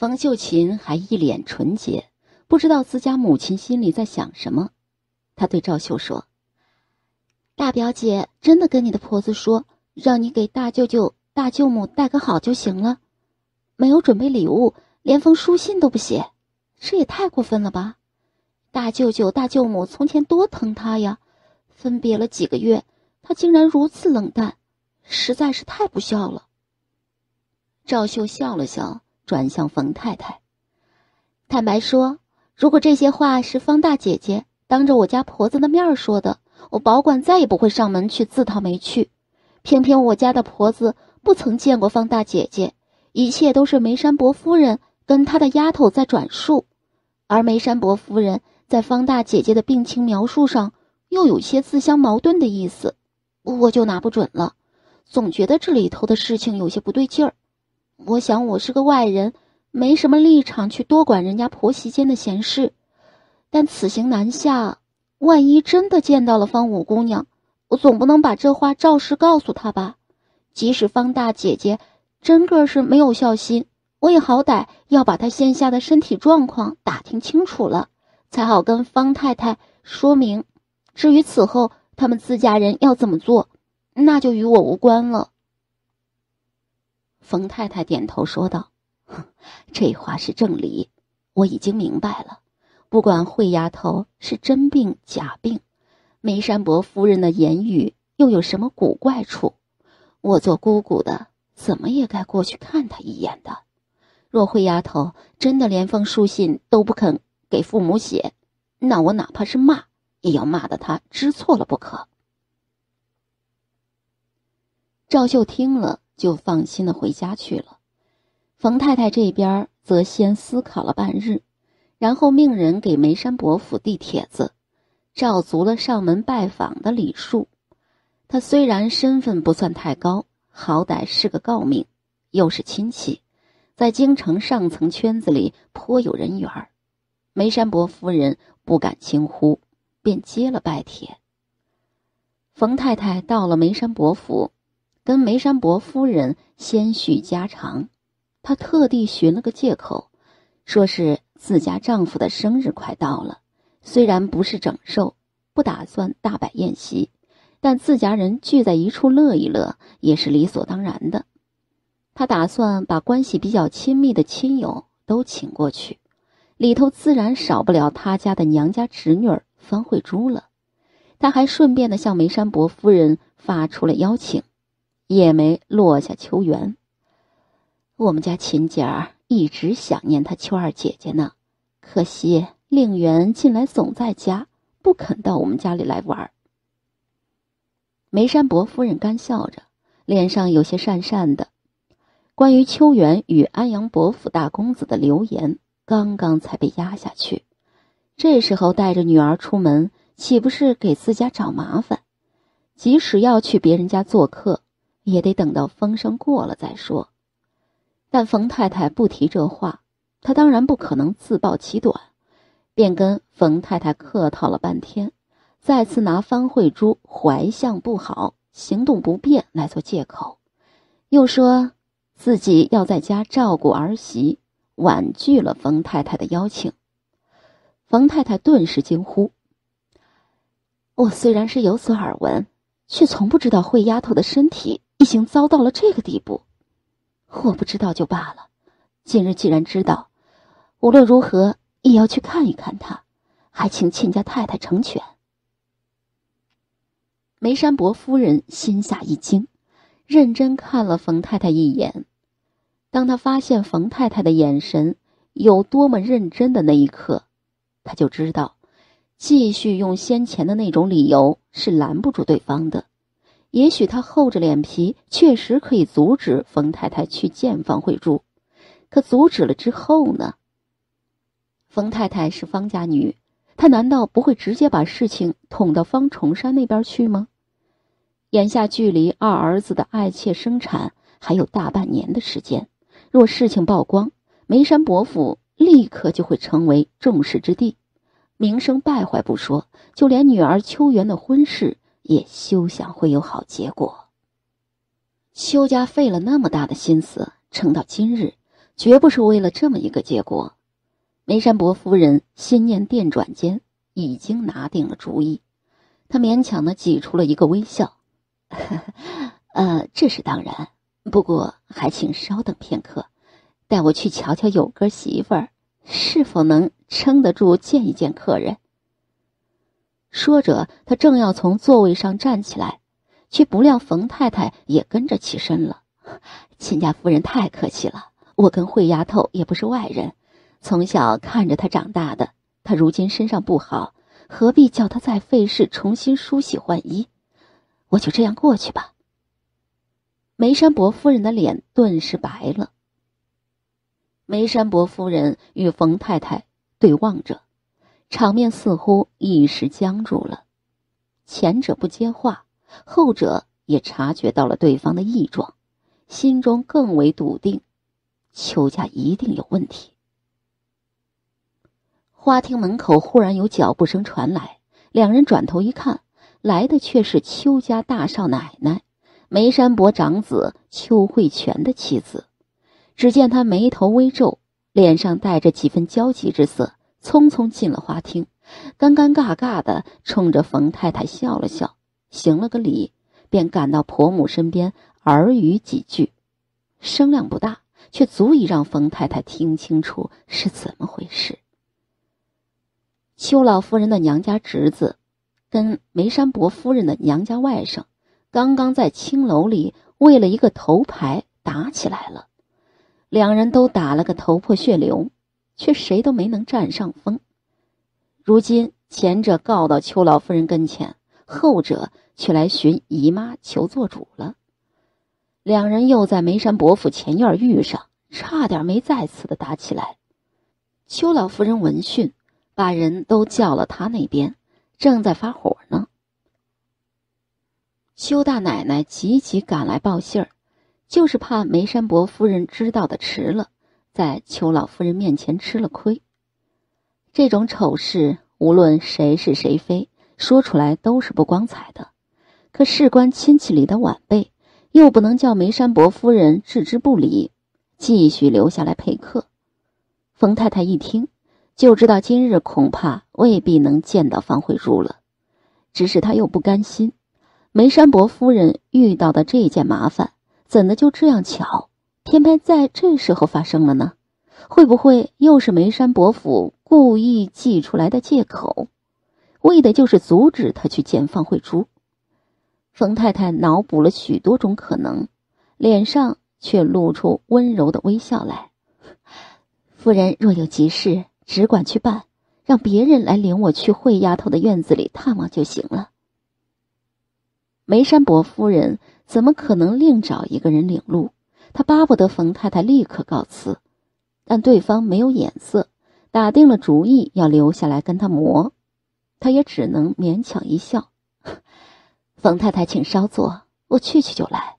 冯秀琴还一脸纯洁，不知道自家母亲心里在想什么。她对赵秀说：“大表姐真的跟你的婆子说，让你给大舅舅、大舅母带个好就行了。没有准备礼物，连封书信都不写，这也太过分了吧！大舅舅、大舅母从前多疼她呀，分别了几个月，她竟然如此冷淡，实在是太不孝了。”赵秀笑了笑。转向冯太太，坦白说，如果这些话是方大姐姐当着我家婆子的面说的，我保管再也不会上门去自讨没趣。偏偏我家的婆子不曾见过方大姐姐，一切都是梅山伯夫人跟她的丫头在转述，而梅山伯夫人在方大姐姐的病情描述上又有些自相矛盾的意思，我就拿不准了，总觉得这里头的事情有些不对劲儿。我想，我是个外人，没什么立场去多管人家婆媳间的闲事。但此行南下，万一真的见到了方五姑娘，我总不能把这话照实告诉她吧？即使方大姐姐真个是没有孝心，我也好歹要把她现下的身体状况打听清楚了，才好跟方太太说明。至于此后他们自家人要怎么做，那就与我无关了。冯太太点头说道：“这话是正理，我已经明白了。不管惠丫头是真病假病，梅山伯夫人的言语又有什么古怪处？我做姑姑的，怎么也该过去看她一眼的。若惠丫头真的连封书信都不肯给父母写，那我哪怕是骂，也要骂得她知错了不可。”赵秀听了。就放心的回家去了。冯太太这边则先思考了半日，然后命人给梅山伯府递帖子，照足了上门拜访的礼数。他虽然身份不算太高，好歹是个诰命，又是亲戚，在京城上层圈子里颇有人缘儿。梅山伯夫人不敢轻忽，便接了拜帖。冯太太到了梅山伯府。跟梅山伯夫人先叙家常，她特地寻了个借口，说是自家丈夫的生日快到了。虽然不是整寿，不打算大摆宴席，但自家人聚在一处乐一乐也是理所当然的。她打算把关系比较亲密的亲友都请过去，里头自然少不了她家的娘家侄女儿方慧珠了。她还顺便的向梅山伯夫人发出了邀请。也没落下秋园。我们家秦姐儿一直想念她秋二姐姐呢，可惜令媛近来总在家，不肯到我们家里来玩。梅山伯夫人干笑着，脸上有些讪讪的。关于秋园与安阳伯府大公子的流言，刚刚才被压下去。这时候带着女儿出门，岂不是给自家找麻烦？即使要去别人家做客，也得等到风声过了再说，但冯太太不提这话，她当然不可能自暴其短，便跟冯太太客套了半天，再次拿方慧珠怀相不好、行动不便来做借口，又说自己要在家照顾儿媳，婉拒了冯太太的邀请。冯太太顿时惊呼：“我虽然是有所耳闻，却从不知道慧丫头的身体。”已经遭到了这个地步，我不知道就罢了。今日既然知道，无论如何也要去看一看他，还请亲家太太成全。梅山伯夫人心下一惊，认真看了冯太太一眼。当他发现冯太太的眼神有多么认真的那一刻，他就知道，继续用先前的那种理由是拦不住对方的。也许他厚着脸皮确实可以阻止冯太太去见方慧珠，可阻止了之后呢？冯太太是方家女，她难道不会直接把事情捅到方崇山那边去吗？眼下距离二儿子的爱妾生产还有大半年的时间，若事情曝光，梅山伯府立刻就会成为众矢之的，名声败坏不说，就连女儿秋元的婚事。也休想会有好结果。邱家费了那么大的心思撑到今日，绝不是为了这么一个结果。梅山伯夫人心念电转间，已经拿定了主意。她勉强的挤出了一个微笑：“ 呃，这是当然。不过还请稍等片刻，带我去瞧瞧有哥媳妇儿是否能撑得住见一见客人。”说着，他正要从座位上站起来，却不料冯太太也跟着起身了。秦家夫人太客气了，我跟惠丫头也不是外人，从小看着她长大的，她如今身上不好，何必叫她再费事重新梳洗换衣？我就这样过去吧。梅山伯夫人的脸顿时白了。梅山伯夫人与冯太太对望着。场面似乎一时僵住了，前者不接话，后者也察觉到了对方的异状，心中更为笃定：邱家一定有问题。花厅门口忽然有脚步声传来，两人转头一看，来的却是邱家大少奶奶——梅山伯长子邱慧泉的妻子。只见他眉头微皱，脸上带着几分焦急之色。匆匆进了花厅，尴尴尬尬的冲着冯太太笑了笑，行了个礼，便赶到婆母身边耳语几句，声量不大，却足以让冯太太听清楚是怎么回事。邱老夫人的娘家侄子，跟梅山伯夫人的娘家外甥，刚刚在青楼里为了一个头牌打起来了，两人都打了个头破血流。却谁都没能占上风。如今前者告到邱老夫人跟前，后者却来寻姨妈求做主了。两人又在梅山伯府前院遇上，差点没再次的打起来。邱老夫人闻讯，把人都叫了他那边，正在发火呢。邱大奶奶急急赶来报信儿，就是怕梅山伯夫人知道的迟了。在邱老夫人面前吃了亏，这种丑事无论谁是谁非，说出来都是不光彩的。可事关亲戚里的晚辈，又不能叫梅山伯夫人置之不理，继续留下来陪客。冯太太一听，就知道今日恐怕未必能见到方慧珠了。只是她又不甘心，梅山伯夫人遇到的这件麻烦，怎的就这样巧？偏偏在这时候发生了呢，会不会又是梅山伯府故意寄出来的借口，为的就是阻止他去见方慧珠？冯太太脑补了许多种可能，脸上却露出温柔的微笑来。夫人若有急事，只管去办，让别人来领我去惠丫头的院子里探望就行了。梅山伯夫人怎么可能另找一个人领路？他巴不得冯太太立刻告辞，但对方没有眼色，打定了主意要留下来跟他磨，他也只能勉强一笑。冯太太，请稍坐，我去去就来。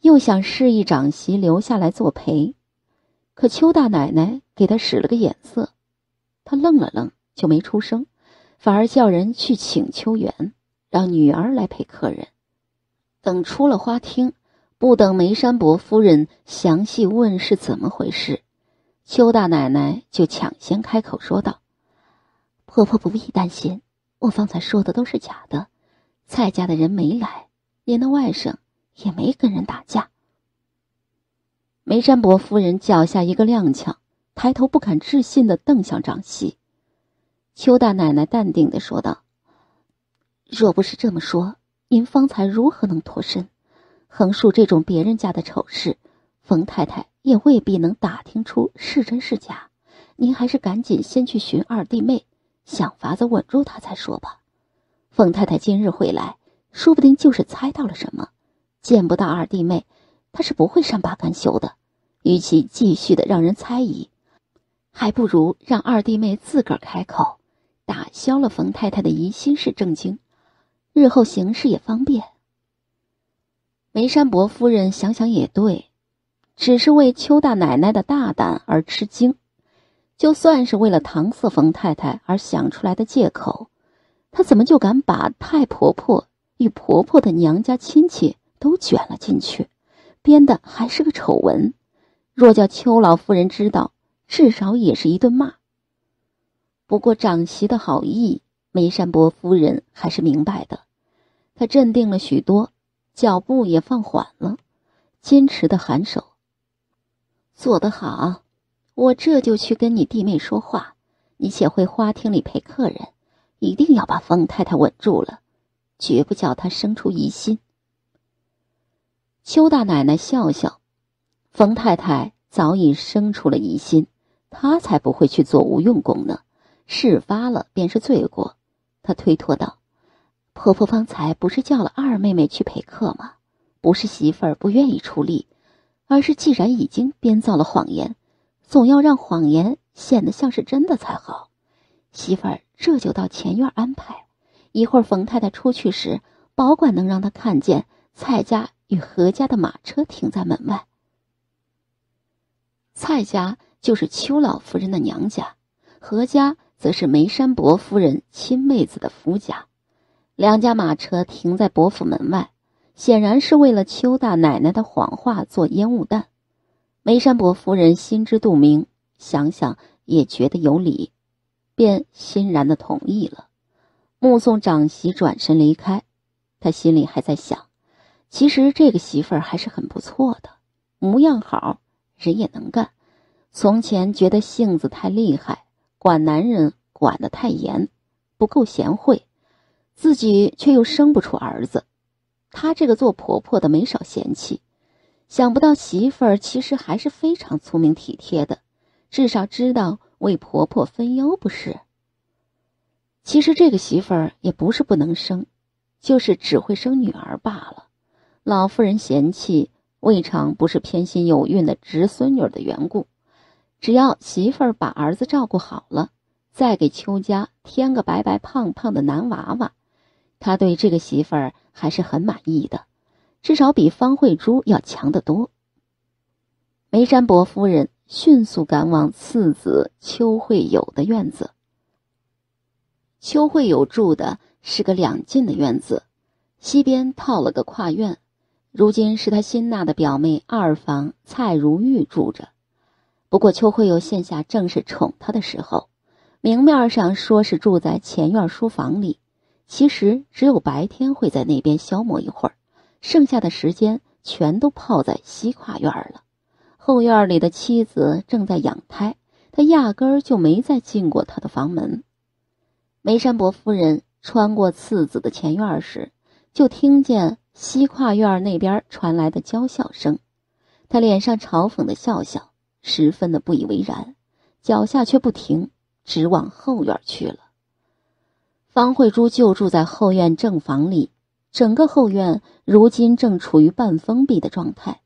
又想示意长媳留下来作陪，可邱大奶奶给他使了个眼色，他愣了愣，就没出声，反而叫人去请秋元，让女儿来陪客人。等出了花厅。不等梅山伯夫人详细问是怎么回事，邱大奶奶就抢先开口说道：“婆婆不必担心，我方才说的都是假的，蔡家的人没来，您的外甥也没跟人打架。”梅山伯夫人脚下一个踉跄，抬头不敢置信的瞪向掌席。邱大奶奶淡定的说道：“若不是这么说，您方才如何能脱身？”横竖这种别人家的丑事，冯太太也未必能打听出是真是假。您还是赶紧先去寻二弟妹，想法子稳住她再说吧。冯太太今日回来，说不定就是猜到了什么，见不到二弟妹，她是不会善罢甘休的。与其继续的让人猜疑，还不如让二弟妹自个儿开口，打消了冯太太的疑心是正经，日后行事也方便。梅山伯夫人想想也对，只是为邱大奶奶的大胆而吃惊。就算是为了搪塞冯太太而想出来的借口，她怎么就敢把太婆婆与婆婆的娘家亲戚都卷了进去，编的还是个丑闻？若叫邱老夫人知道，至少也是一顿骂。不过长媳的好意，梅山伯夫人还是明白的，她镇定了许多。脚步也放缓了，矜持的颔首。做得好，我这就去跟你弟妹说话。你且回花厅里陪客人，一定要把冯太太稳住了，绝不叫她生出疑心。邱大奶奶笑笑，冯太太早已生出了疑心，她才不会去做无用功呢。事发了便是罪过，她推脱道。婆婆方才不是叫了二妹妹去陪客吗？不是媳妇儿不愿意出力，而是既然已经编造了谎言，总要让谎言显得像是真的才好。媳妇儿这就到前院安排，一会儿冯太太出去时，保管能让她看见蔡家与何家的马车停在门外。蔡家就是邱老夫人的娘家，何家则是梅山伯夫人亲妹子的夫家。两家马车停在伯府门外，显然是为了邱大奶奶的谎话做烟雾弹。梅山伯夫人心知肚明，想想也觉得有理，便欣然的同意了，目送长媳转身离开。他心里还在想：其实这个媳妇儿还是很不错的，模样好，人也能干。从前觉得性子太厉害，管男人管得太严，不够贤惠。自己却又生不出儿子，她这个做婆婆的没少嫌弃。想不到媳妇儿其实还是非常聪明体贴的，至少知道为婆婆分忧不是。其实这个媳妇儿也不是不能生，就是只会生女儿罢了。老夫人嫌弃，未尝不是偏心有孕的侄孙女的缘故。只要媳妇儿把儿子照顾好了，再给邱家添个白白胖胖的男娃娃。他对这个媳妇儿还是很满意的，至少比方慧珠要强得多。梅山伯夫人迅速赶往次子邱慧友的院子。邱慧友住的是个两进的院子，西边套了个跨院，如今是他新纳的表妹二房蔡如玉住着。不过邱慧友现下正是宠他的时候，明面上说是住在前院书房里。其实只有白天会在那边消磨一会儿，剩下的时间全都泡在西跨院了。后院里的妻子正在养胎，他压根儿就没再进过他的房门。梅山伯夫人穿过次子的前院时，就听见西跨院那边传来的娇笑声，他脸上嘲讽的笑笑，十分的不以为然，脚下却不停，直往后院去了。方慧珠就住在后院正房里，整个后院如今正处于半封闭的状态，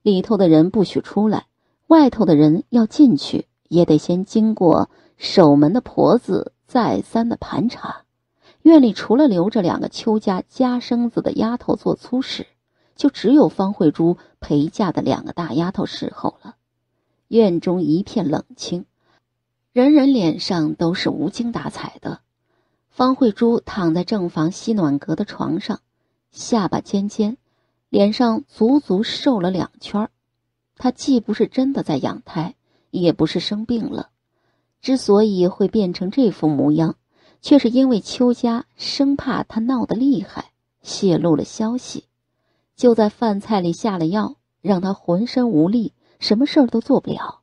里头的人不许出来，外头的人要进去也得先经过守门的婆子再三的盘查。院里除了留着两个邱家家生子的丫头做粗使，就只有方慧珠陪嫁的两个大丫头侍候了。院中一片冷清，人人脸上都是无精打采的。方慧珠躺在正房西暖阁的床上，下巴尖尖，脸上足足瘦了两圈。她既不是真的在养胎，也不是生病了。之所以会变成这副模样，却是因为邱家生怕她闹得厉害，泄露了消息，就在饭菜里下了药，让她浑身无力，什么事儿都做不了。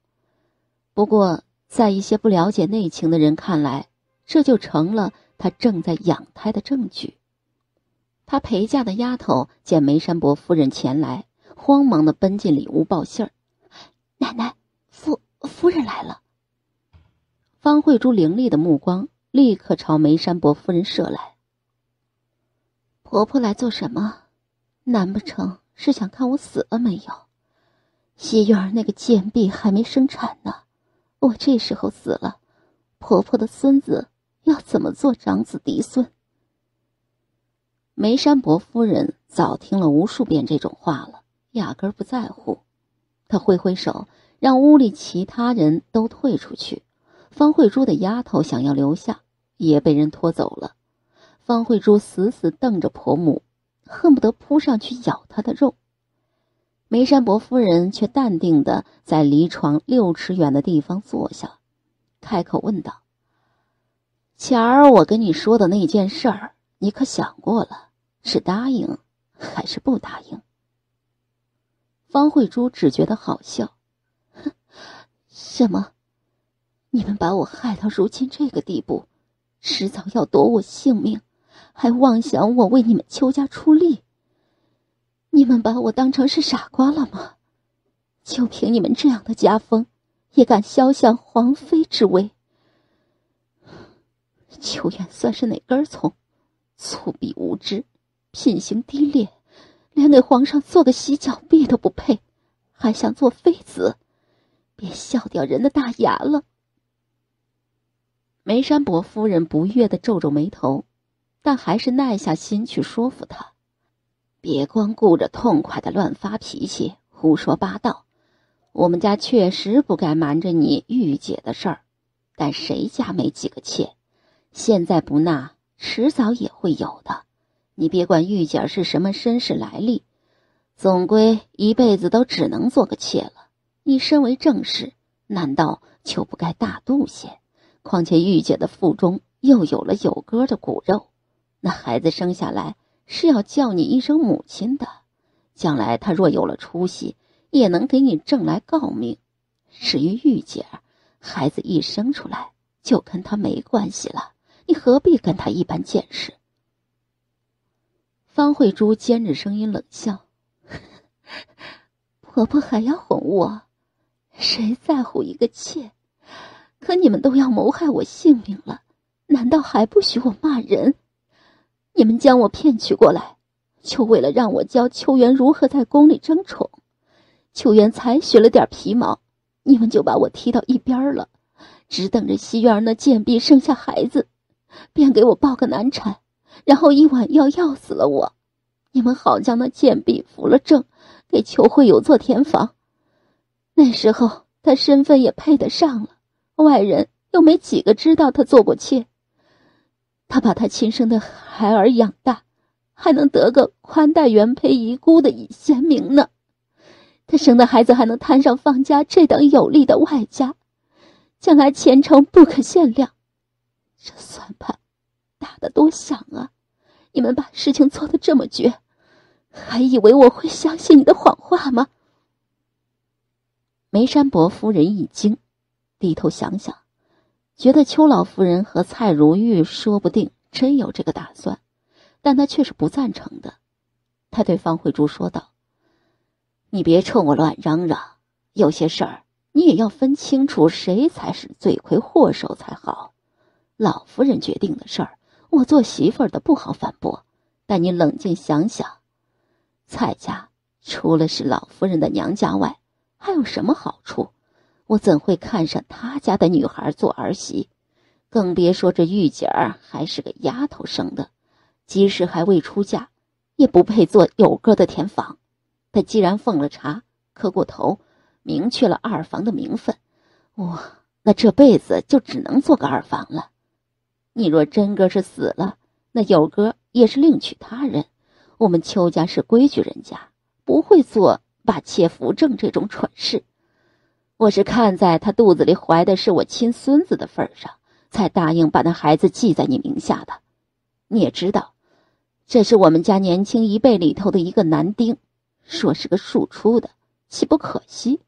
不过，在一些不了解内情的人看来，这就成了。她正在养胎的证据。她陪嫁的丫头见梅山伯夫人前来，慌忙的奔进里屋报信儿：“奶奶，夫夫人来了。”方慧珠凌厉的目光立刻朝梅山伯夫人射来。“婆婆来做什么？难不成是想看我死了没有？西院儿那个贱婢还没生产呢，我这时候死了，婆婆的孙子……”要怎么做长子嫡孙？梅山伯夫人早听了无数遍这种话了，压根不在乎。她挥挥手，让屋里其他人都退出去。方慧珠的丫头想要留下，也被人拖走了。方慧珠死死瞪着婆母，恨不得扑上去咬她的肉。梅山伯夫人却淡定的在离床六尺远的地方坐下，开口问道。前儿我跟你说的那件事儿，你可想过了？是答应，还是不答应？方慧珠只觉得好笑，哼！什么？你们把我害到如今这个地步，迟早要夺我性命，还妄想我为你们邱家出力？你们把我当成是傻瓜了吗？就凭你们这样的家风，也敢消向皇妃之威？秋远算是哪根葱？粗鄙无知，品行低劣，连给皇上做个洗脚婢都不配，还想做妃子，别笑掉人的大牙了。梅山伯夫人不悦的皱皱眉头，但还是耐下心去说服他，别光顾着痛快的乱发脾气、胡说八道。我们家确实不该瞒着你御姐的事儿，但谁家没几个妾？现在不纳，迟早也会有的。你别管玉姐儿是什么身世来历，总归一辈子都只能做个妾了。你身为正室，难道就不该大度些？况且玉姐的腹中又有了有哥的骨肉，那孩子生下来是要叫你一声母亲的。将来他若有了出息，也能给你挣来诰命。至于玉姐儿，孩子一生出来就跟他没关系了。你何必跟他一般见识？方慧珠尖着声音冷笑：“ 婆婆还要哄我，谁在乎一个妾？可你们都要谋害我性命了，难道还不许我骂人？你们将我骗娶过来，就为了让我教秋元如何在宫里争宠。秋元才学了点皮毛，你们就把我踢到一边了，只等着西院那贱婢生下孩子。”便给我报个难产，然后一碗药药死了我，你们好将那贱婢扶了正，给裘慧有做田房。那时候他身份也配得上了，外人又没几个知道他做过妾。他把他亲生的孩儿养大，还能得个宽待原配遗孤的贤名呢。他生的孩子还能摊上方家这等有力的外家，将来前程不可限量。这算盘打得多响啊！你们把事情做得这么绝，还以为我会相信你的谎话吗？梅山伯夫人一惊，低头想想，觉得邱老夫人和蔡如玉说不定真有这个打算，但她却是不赞成的。她对方慧珠说道：“你别冲我乱嚷嚷，有些事儿你也要分清楚谁才是罪魁祸首才好。”老夫人决定的事儿，我做媳妇儿的不好反驳。但你冷静想想，蔡家除了是老夫人的娘家外，还有什么好处？我怎会看上他家的女孩做儿媳？更别说这玉姐儿还是个丫头生的，即使还未出嫁，也不配做有哥的田房。她既然奉了茶，磕过头，明确了二房的名分，我那这辈子就只能做个二房了。你若真哥是死了，那友哥也是另娶他人。我们邱家是规矩人家，不会做把妾扶正这种蠢事。我是看在他肚子里怀的是我亲孙子的份上，才答应把那孩子记在你名下的。你也知道，这是我们家年轻一辈里头的一个男丁，说是个庶出的，岂不可惜？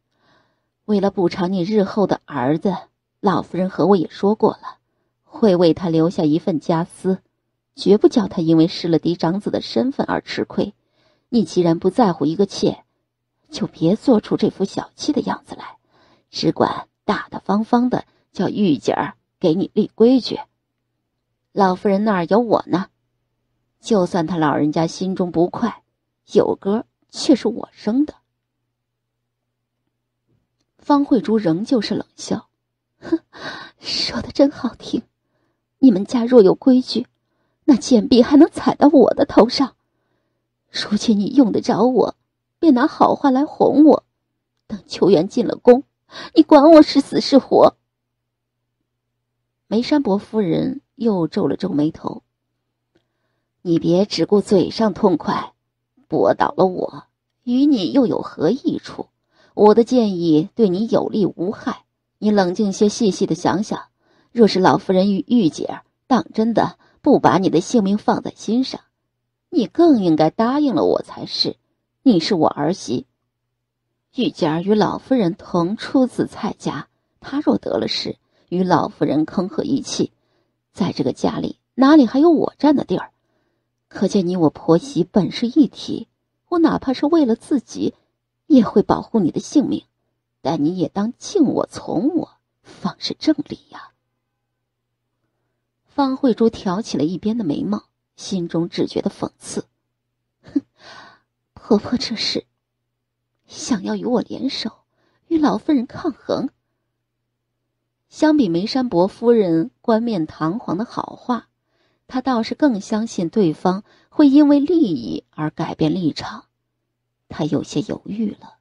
为了补偿你日后的儿子，老夫人和我也说过了。会为他留下一份家私，绝不叫他因为失了嫡长子的身份而吃亏。你既然不在乎一个妾，就别做出这副小气的样子来，只管大大方方的叫玉姐儿给你立规矩。老夫人那儿有我呢，就算他老人家心中不快，有哥却是我生的。方慧珠仍旧是冷笑，哼，说的真好听。你们家若有规矩，那贱婢还能踩到我的头上。如今你用得着我，便拿好话来哄我。等秋元进了宫，你管我是死是活。梅山伯夫人又皱了皱眉头。你别只顾嘴上痛快，驳倒了我，与你又有何益处？我的建议对你有利无害，你冷静些，细细的想想。若是老夫人与玉姐儿当真的不把你的性命放在心上，你更应该答应了我才是。你是我儿媳，玉姐儿与老夫人同出自蔡家，她若得了势，与老夫人坑合一气，在这个家里哪里还有我站的地儿？可见你我婆媳本是一体，我哪怕是为了自己，也会保护你的性命，但你也当敬我从我，方是正理呀。方慧珠挑起了一边的眉毛，心中只觉得讽刺：“哼，婆婆这是想要与我联手，与老夫人抗衡。”相比梅山伯夫人冠冕堂皇的好话，她倒是更相信对方会因为利益而改变立场。她有些犹豫了。